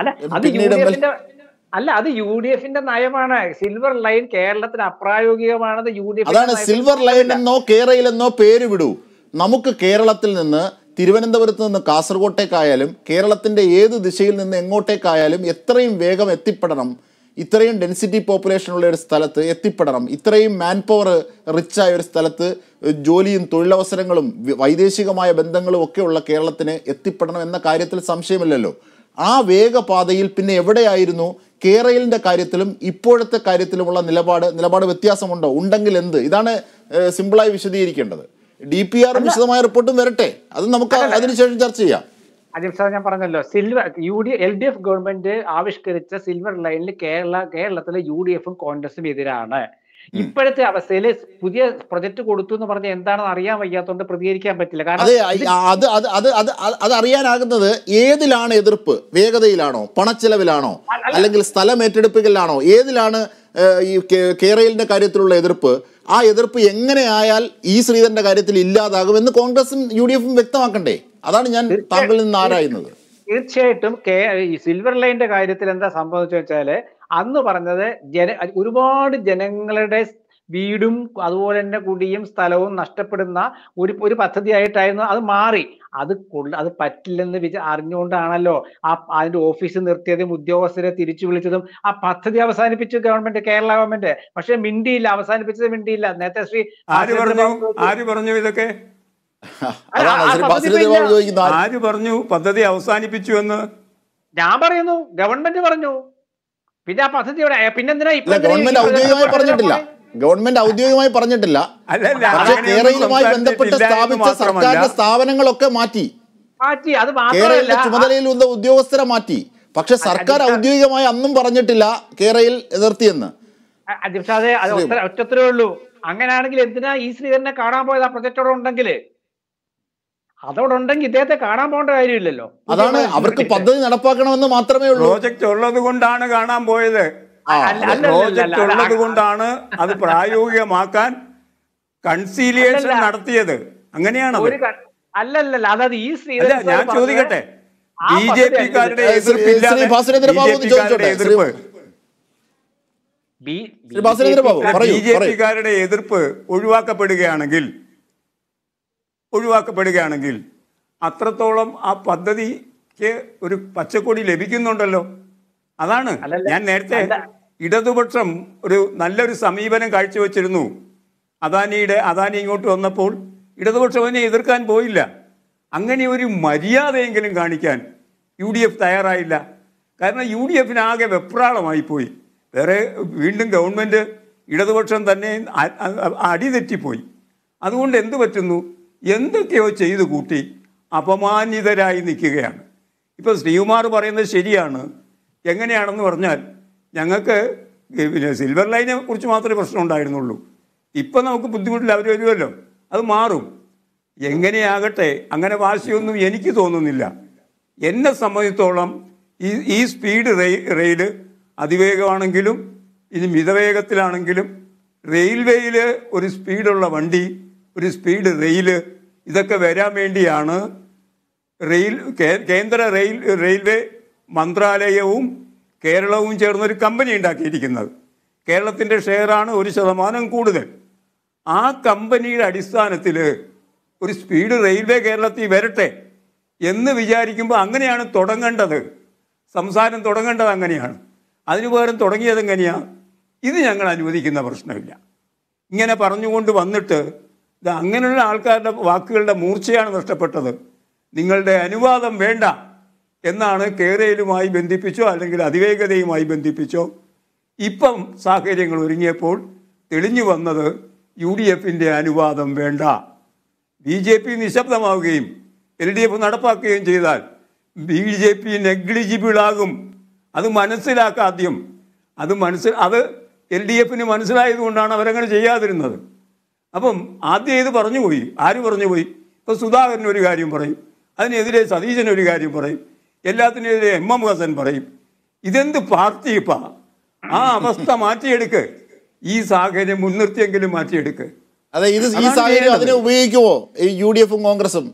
അല്ല അത് U D എഫിന്റെ അല്ല അത് യു ഡി എഫിന്റെ നയമാണ് സിൽവർ ലൈൻ കേരളത്തിന് അപ്രായോഗികമാണത് യു ഡി എഫ് അതാണ് സിൽവർ ലൈൻ എന്നോ കേരയിലെന്നോ പേര് വിടൂ നമുക്ക് കേരളത്തിൽ നിന്ന് തിരുവനന്തപുരത്ത് നിന്ന് കാസർഗോട്ടേക്കായാലും കേരളത്തിൻ്റെ ഏത് ദിശയിൽ നിന്ന് എങ്ങോട്ടേക്കായാലും എത്രയും വേഗം എത്തിപ്പെടണം ഇത്രയും ഡെൻസിറ്റി പോപ്പുലേഷൻ ഉള്ള ഒരു സ്ഥലത്ത് എത്തിപ്പെടണം ഇത്രയും മാൻ പവർ റിച്ചായ ഒരു സ്ഥലത്ത് ജോലിയും തൊഴിലവസരങ്ങളും വൈദേശികമായ ബന്ധങ്ങളും ഒക്കെയുള്ള കേരളത്തിന് എത്തിപ്പെടണം എന്ന കാര്യത്തിൽ സംശയമില്ലല്ലോ ആ വേഗപാതയിൽ പിന്നെ എവിടെയായിരുന്നു കേരളിൻ്റെ കാര്യത്തിലും ഇപ്പോഴത്തെ കാര്യത്തിലുമുള്ള നിലപാട് നിലപാട് വ്യത്യാസമുണ്ടോ ഉണ്ടെങ്കിൽ എന്ത് ഇതാണ് സിമ്പിളായി വിശദീകരിക്കേണ്ടത് ഡി പി ആർ വിശദമായ റിപ്പോർട്ടും വരട്ടെ അത് നമുക്ക് അതിനുശേഷം ചർച്ച ചെയ്യാം അജിത് സാർ ഞാൻ പറഞ്ഞല്ലോ silver U D L D F government ആവിഷ്കരിച്ച സിൽവർ ലൈനിൽ കേരള കേരളത്തിലെ യു ഡി എഫും കോൺഗ്രസും എതിരാണ് ഇപ്പോഴത്തെ അവസ്ഥയിൽ പുതിയ പ്രൊജക്ട് കൊടുത്തു എന്ന് പറഞ്ഞ എന്താണെന്ന് അറിയാൻ വയ്യാത്തതുകൊണ്ട് പ്രതികരിക്കാൻ പറ്റില്ല കാരണം അത് അത് അത് അത് അറിയാനാകുന്നത് ഏതിലാണ് എതിർപ്പ് വേഗതയിലാണോ പണച്ചെലവിലാണോ അല്ലെങ്കിൽ സ്ഥലം ഏറ്റെടുപ്പിക്കലാണോ ഏതിലാണ് ഈ കേരളിന്റെ കാര്യത്തിലുള്ള എതിർപ്പ് ആ എതിർപ്പ് എങ്ങനെയായാൽ ഈ ശ്രീധരന്റെ കാര്യത്തിൽ ഇല്ലാതാകും എന്ന് കോൺഗ്രസും യു ഡി എഫും വ്യക്തമാക്കണ്ടേ അതാണ് ഞാൻ താങ്കളിൽ നിന്ന് ആരായുന്നത് തീർച്ചയായിട്ടും സിൽവർ ലൈന്റെ കാര്യത്തിൽ എന്താ സംഭവിച്ചു വെച്ചാല് അന്ന് പറഞ്ഞത് ജന ഒരുപാട് ജനങ്ങളുടെ വീടും അതുപോലെ തന്നെ കുടിയും സ്ഥലവും നഷ്ടപ്പെടുന്ന ഒരു ഒരു പദ്ധതിയായിട്ടായിരുന്നു അത് മാറി അത് കൊള്ള അത് പറ്റില്ലെന്ന് വിച അറിഞ്ഞുകൊണ്ടാണല്ലോ ആ അതിന്റെ ഓഫീസ് നിർത്തിയതും ഉദ്യോഗസ്ഥരെ തിരിച്ചു വിളിച്ചതും ആ പദ്ധതി അവസാനിപ്പിച്ചു ഗവൺമെന്റ് കേരള ഗവൺമെന്റ് പക്ഷെ മിണ്ടിയില്ല അവസാനിപ്പിച്ചത് മിണ്ടിയില്ല നേരത്തെ ശ്രീ ആര് പറഞ്ഞു ആര് പറഞ്ഞു ഇതൊക്കെ ആര് പറഞ്ഞു പദ്ധതി അവസാനിപ്പിച്ചു എന്ന് ഞാൻ പറയുന്നു ഗവൺമെന്റ് പറഞ്ഞു പിന്നെ ആ പദ്ധതി പിന്നെന്തിനാ ഗവൺമെന്റ് ഔദ്യോഗികമായി പറഞ്ഞിട്ടില്ല ഗവൺമെന്റ് ഔദ്യോഗികമായി പറഞ്ഞിട്ടില്ല പക്ഷേ ബന്ധപ്പെട്ട് സ്ഥാപിച്ച സർക്കാരിന്റെ സ്ഥാപനങ്ങളൊക്കെ മാറ്റി മാറ്റി അത് കേരളയിലെ ചുമതലയിൽ വന്ന ഉദ്യോഗസ്ഥരെ മാറ്റി പക്ഷെ സർക്കാർ ഔദ്യോഗികമായി അന്നും പറഞ്ഞിട്ടില്ല കേരളയിൽ എതിർത്തിയെന്ന് അജിപ്ഷാദെ ഉള്ളൂ അങ്ങനെയാണെങ്കിൽ എന്തിനാ ഈ ശ്രീധരനെ കാണാൻ പോയത് ആ പ്രൊജക്റ്റോടെ ഉണ്ടെങ്കിൽ അതവിടെ ഉണ്ടെങ്കിൽ ഇദ്ദേഹത്തെ കാണാൻ പോകേണ്ട കാര്യമില്ലല്ലോ അതാണ് അവർക്ക് പദ്ധതി നടപ്പാക്കണമെന്ന് മാത്രമേ ഉള്ളൂ പ്രോജക്റ്റ് ഉള്ളത് കൊണ്ടാണ് കാണാൻ പോയത് പ്രോജക്റ്റ് ഉള്ളത് കൊണ്ടാണ് അത് പ്രായോഗികമാക്കാൻ കൺസീലിയേഷൻ നടത്തിയത് അങ്ങനെയാണ് അല്ലല്ലല്ല അതായത് ഈ ഞാൻ ചോദിക്കട്ടെ ബി ജെ പിക്കാരുടെ എതിർപ്പ് ബി ജെ കാരുടെ എതിർപ്പ് ഒഴിവാക്കപ്പെടുകയാണെങ്കിൽ ഒഴിവാക്കപ്പെടുകയാണെങ്കിൽ അത്രത്തോളം ആ പദ്ധതിക്ക് ഒരു പച്ചക്കൊടി ലഭിക്കുന്നുണ്ടല്ലോ അതാണ് ഞാൻ നേരത്തെ ഇടതുപക്ഷം ഒരു നല്ലൊരു സമീപനം കാഴ്ചവെച്ചിരുന്നു അദാനിയുടെ അദാനി ഇങ്ങോട്ട് വന്നപ്പോൾ ഇടതുപക്ഷം അതിനെ എതിർക്കാൻ പോയില്ല അങ്ങനെ ഒരു മര്യാദയെങ്കിലും കാണിക്കാൻ യു ഡി എഫ് തയ്യാറായില്ല കാരണം യു ഡി എഫിന് ആകെ പോയി വേറെ വീണ്ടും ഗവൺമെൻറ് ഇടതുപക്ഷം തന്നെ അടിതെറ്റിപ്പോയി അതുകൊണ്ട് എന്ത് പറ്റുന്നു എന്തൊക്കെയോ ചെയ്ത് കൂട്ടി അപമാനിതരായി നിൽക്കുകയാണ് ഇപ്പോൾ ശ്രീകുമാർ പറയുന്നത് ശരിയാണ് എങ്ങനെയാണെന്ന് പറഞ്ഞാൽ ഞങ്ങൾക്ക് പിന്നെ സിൽവർ ലൈനെ കുറിച്ച് മാത്രമേ പ്രശ്നം ഉണ്ടായിരുന്നുള്ളൂ ഇപ്പം നമുക്ക് ബുദ്ധിമുട്ടില്ല അവർ വരുമല്ലോ അത് മാറും എങ്ങനെയാകട്ടെ അങ്ങനെ വാശിയൊന്നും എനിക്ക് തോന്നുന്നില്ല എന്നെ സംബന്ധിച്ചോളം ഈ ഈ സ്പീഡ് റെയിൽ അതിവേഗമാണെങ്കിലും ഇനി മിതവേഗത്തിലാണെങ്കിലും റെയിൽവേയിൽ ഒരു സ്പീഡുള്ള വണ്ടി ഒരു സ്പീഡ് റെയിൽ ഇതൊക്കെ വരാൻ വേണ്ടിയാണ് റെയിൽ കേന്ദ്ര റെയിൽ റെയിൽവേ മന്ത്രാലയവും കേരളവും ചേർന്നൊരു കമ്പനി ഉണ്ടാക്കിയിരിക്കുന്നത് കേരളത്തിൻ്റെ ഷെയറാണ് ഒരു ശതമാനം കൂടുതൽ ആ കമ്പനിയുടെ അടിസ്ഥാനത്തിൽ ഒരു സ്പീഡ് റെയിൽവേ കേരളത്തിൽ വരട്ടെ എന്ന് വിചാരിക്കുമ്പോൾ അങ്ങനെയാണ് തുടങ്ങേണ്ടത് സംസാരം തുടങ്ങേണ്ടത് അങ്ങനെയാണ് അതിനു പകരം തുടങ്ങിയത് എങ്ങനെയാണ് ഇത് ഞങ്ങൾ അനുവദിക്കുന്ന പ്രശ്നമില്ല ഇങ്ങനെ പറഞ്ഞുകൊണ്ട് വന്നിട്ട് ഇത് അങ്ങനെയുള്ള ആൾക്കാരുടെ വാക്കുകളുടെ മൂർച്ചയാണ് നഷ്ടപ്പെട്ടത് നിങ്ങളുടെ അനുവാദം വേണ്ട എന്നാണ് കേരയിലുമായി ബന്ധിപ്പിച്ചോ അല്ലെങ്കിൽ അതിവേഗതയുമായി ബന്ധിപ്പിച്ചോ ഇപ്പം സാഹചര്യങ്ങൾ ഒരുങ്ങിയപ്പോൾ തെളിഞ്ഞു വന്നത് യു ഡി എഫിൻ്റെ അനുവാദം വേണ്ട ബി ജെ പി നിശബ്ദമാവുകയും എൽ ഡി എഫ് നടപ്പാക്കുകയും ചെയ്താൽ ബി ജെ പി നെഗ്ലിജിബിളാകും അത് മനസ്സിലാക്കാദ്യം അത് മനസ്സിൽ അത് എൽ ഡി എഫിന് മനസ്സിലായതുകൊണ്ടാണ് അവരങ്ങനെ ചെയ്യാതിരുന്നത് അപ്പം ആദ്യം ഇത് പറഞ്ഞു പോയി ആര് പറഞ്ഞു പോയി ഇപ്പോൾ സുധാകരൻ ഒരു കാര്യം പറയും അതിനെതിരെ സതീശൻ ഒരു കാര്യം പറയും എല്ലാത്തിനെതിരെ എം എം ഹസൻ പറയും ഇതെന്ത് പാർട്ടി ഇപ്പ ആ അവസ്ഥ മാറ്റിയെടുക്ക് ഈ സാഹചര്യം മുൻനിർത്തിയെങ്കിലും മാറ്റിയെടുക്ക് അതെ ഇത് ഈ സാഹചര്യം അതിനെ ഉപയോഗിക്കുമോ യു ഡി എഫും കോൺഗ്രസും